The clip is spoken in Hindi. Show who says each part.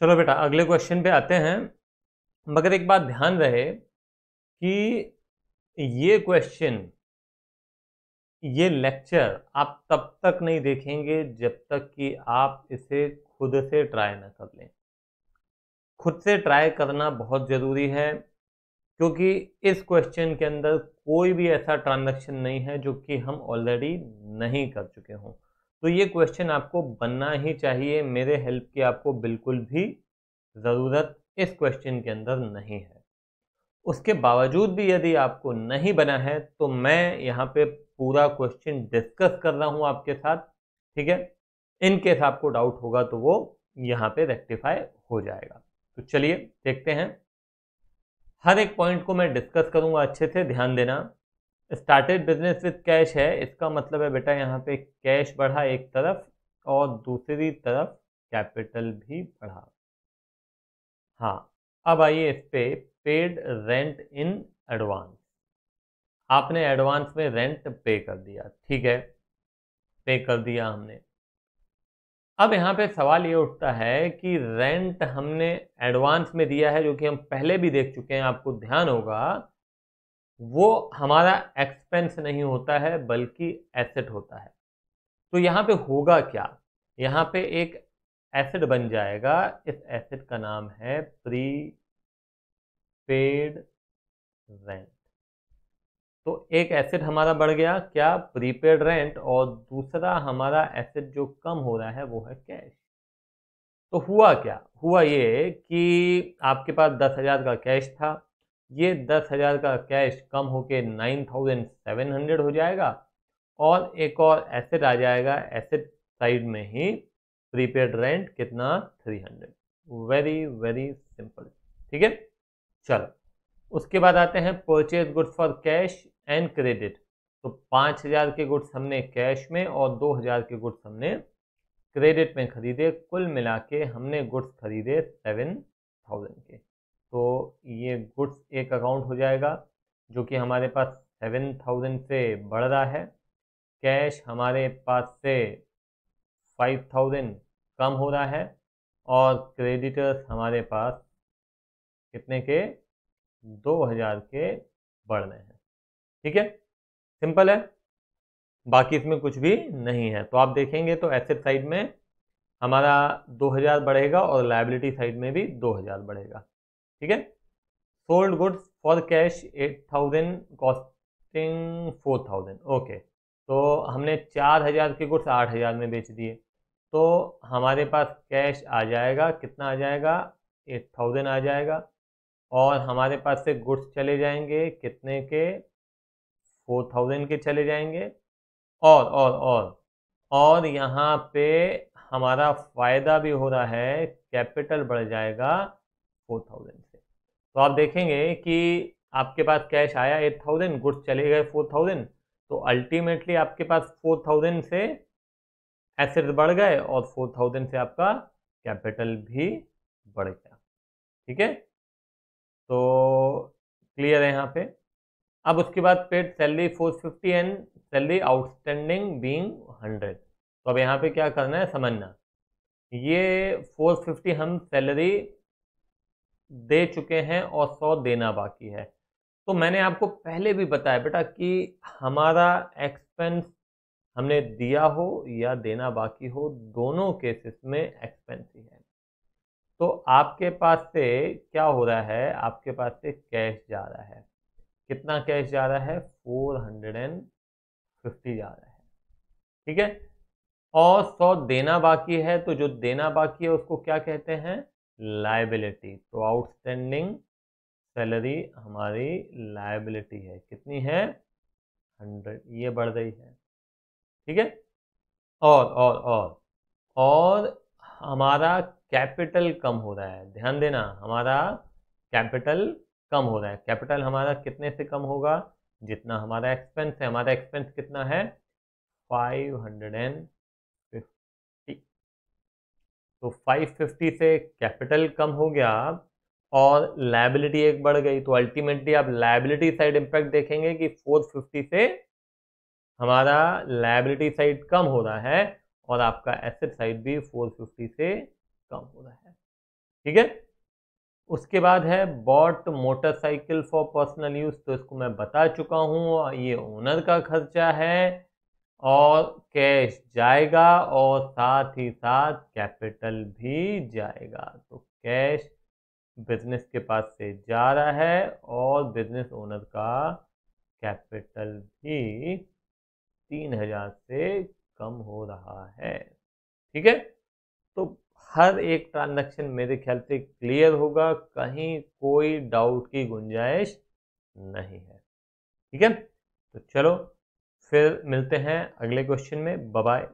Speaker 1: चलो बेटा अगले क्वेश्चन पे आते हैं मगर एक बात ध्यान रहे कि ये क्वेश्चन ये लेक्चर आप तब तक नहीं देखेंगे जब तक कि आप इसे खुद से ट्राई ना कर लें खुद से ट्राई करना बहुत ज़रूरी है क्योंकि इस क्वेश्चन के अंदर कोई भी ऐसा ट्रांजैक्शन नहीं है जो कि हम ऑलरेडी नहीं कर चुके हों तो ये क्वेश्चन आपको बनना ही चाहिए मेरे हेल्प की आपको बिल्कुल भी ज़रूरत इस क्वेश्चन के अंदर नहीं है उसके बावजूद भी यदि आपको नहीं बना है तो मैं यहाँ पे पूरा क्वेश्चन डिस्कस कर रहा हूँ आपके साथ ठीक है इन केस आपको डाउट होगा तो वो यहाँ पे रेक्टिफाई हो जाएगा तो चलिए देखते हैं हर एक पॉइंट को मैं डिस्कस करूँगा अच्छे से ध्यान देना स्टार्टेड बिजनेस विद कैश है इसका मतलब है बेटा यहाँ पे कैश बढ़ा एक तरफ और दूसरी तरफ कैपिटल भी बढ़ा हाँ अब आइए इस पे पेड रेंट इन एडवांस आपने एडवांस में रेंट पे कर दिया ठीक है पे कर दिया हमने अब यहाँ पे सवाल ये उठता है कि रेंट हमने एडवांस में दिया है जो कि हम पहले भी देख चुके हैं आपको ध्यान होगा वो हमारा एक्सपेंस नहीं होता है बल्कि एसेट होता है तो यहाँ पे होगा क्या यहाँ पे एक एसेट बन जाएगा इस एसेट का नाम है प्री पेड रेंट तो एक एसेट हमारा बढ़ गया क्या प्रीपेड रेंट और दूसरा हमारा एसेट जो कम हो रहा है वो है कैश तो हुआ क्या हुआ ये कि आपके पास दस हज़ार का कैश था ये दस हज़ार का कैश कम होके नाइन थाउजेंड सेवन हंड्रेड हो जाएगा और एक और एसेट आ जाएगा एसेट साइड में ही प्रीपेड रेंट कितना three hundred very very simple ठीक है चलो उसके बाद आते हैं purchase goods for cash and credit तो पाँच हज़ार के गुड्स हमने कैश में और दो हज़ार के गुड्स हमने क्रेडिट में खरीदे कुल मिला के हमने गुड्स खरीदे सेवन थाउजेंड के तो ये गुड्स एक अकाउंट हो जाएगा जो कि हमारे पास सेवन थाउजेंड से बढ़ रहा है कैश हमारे पास से फाइव थाउजेंड कम हो रहा है और क्रेडिटर्स हमारे पास कितने के दो हज़ार के बढ़ रहे हैं ठीक है सिंपल है बाकी इसमें कुछ भी नहीं है तो आप देखेंगे तो एसेट साइड में हमारा दो हज़ार बढ़ेगा और लाइबिलिटी साइड में भी दो हज़ार बढ़ेगा ठीक है sold goods for cash eight thousand costing four thousand okay तो हमने चार हज़ार के गुड्स आठ हज़ार में बेच दिए तो हमारे पास कैश आ जाएगा कितना आ जाएगा एट थाउजेंड आ जाएगा और हमारे पास से गुड्स चले जाएंगे कितने के फोर थाउजेंड के चले जाएंगे और और और और यहाँ पे हमारा फ़ायदा भी हो रहा है कैपिटल बढ़ जाएगा फोर थाउजेंड तो आप देखेंगे कि आपके पास कैश आया एट थाउजेंड गुड्स चले गए फोर थाउजेंड तो अल्टीमेटली आपके पास फोर थाउजेंड से एसेट्स बढ़ गए और फोर थाउजेंड से आपका कैपिटल भी बढ़ गया ठीक है तो क्लियर है यहाँ पे अब उसके बाद paid salary four fifty and salary outstanding being hundred तो अब यहाँ पे क्या करना है समझना ये फोर फिफ्टी हम सैलरी दे चुके हैं और सौ देना बाकी है तो मैंने आपको पहले भी बताया बेटा कि हमारा एक्सपेंस हमने दिया हो या देना बाकी हो दोनों केसेस में एक्सपेंस ही है तो आपके पास से क्या हो रहा है आपके पास से कैश जा रहा है कितना कैश जा रहा है फोर हंड्रेड एंड फिफ्टी जा रहा है ठीक है और सौ देना बाकी है तो जो देना बाकी है उसको क्या कहते हैं लाइबिलिटी तो आउटस्टैंडिंग सैलरी हमारी लाइबिलिटी है कितनी है हंड्रेड ये बढ़ रही है ठीक है और और और और हमारा कैपिटल कम हो रहा है ध्यान देना हमारा कैपिटल कम हो रहा है कैपिटल हमारा कितने से कम होगा जितना हमारा एक्सपेंस है हमारा एक्सपेंस कितना है फाइव हंड्रेड एंड तो 550 से कैपिटल कम हो गया और लाइबिलिटी एक बढ़ गई तो अल्टीमेटली आप लाइबिलिटी साइड इम्पैक्ट देखेंगे कि 450 से हमारा लाइबिलिटी साइड कम हो रहा है और आपका एसेट साइड भी 450 से कम हो रहा है ठीक है उसके बाद है bought motorcycle for personal use तो इसको मैं बता चुका हूँ ये ओनर का खर्चा है और कैश जाएगा और साथ ही साथ कैपिटल भी जाएगा तो कैश बिजनेस के पास से जा रहा है और बिजनेस ओनर का कैपिटल भी तीन हजार से कम हो रहा है ठीक है तो हर एक ट्रांजैक्शन मेरे ख्याल से क्लियर होगा कहीं कोई डाउट की गुंजाइश नहीं है ठीक है तो चलो फिर मिलते हैं अगले क्वेश्चन में बाय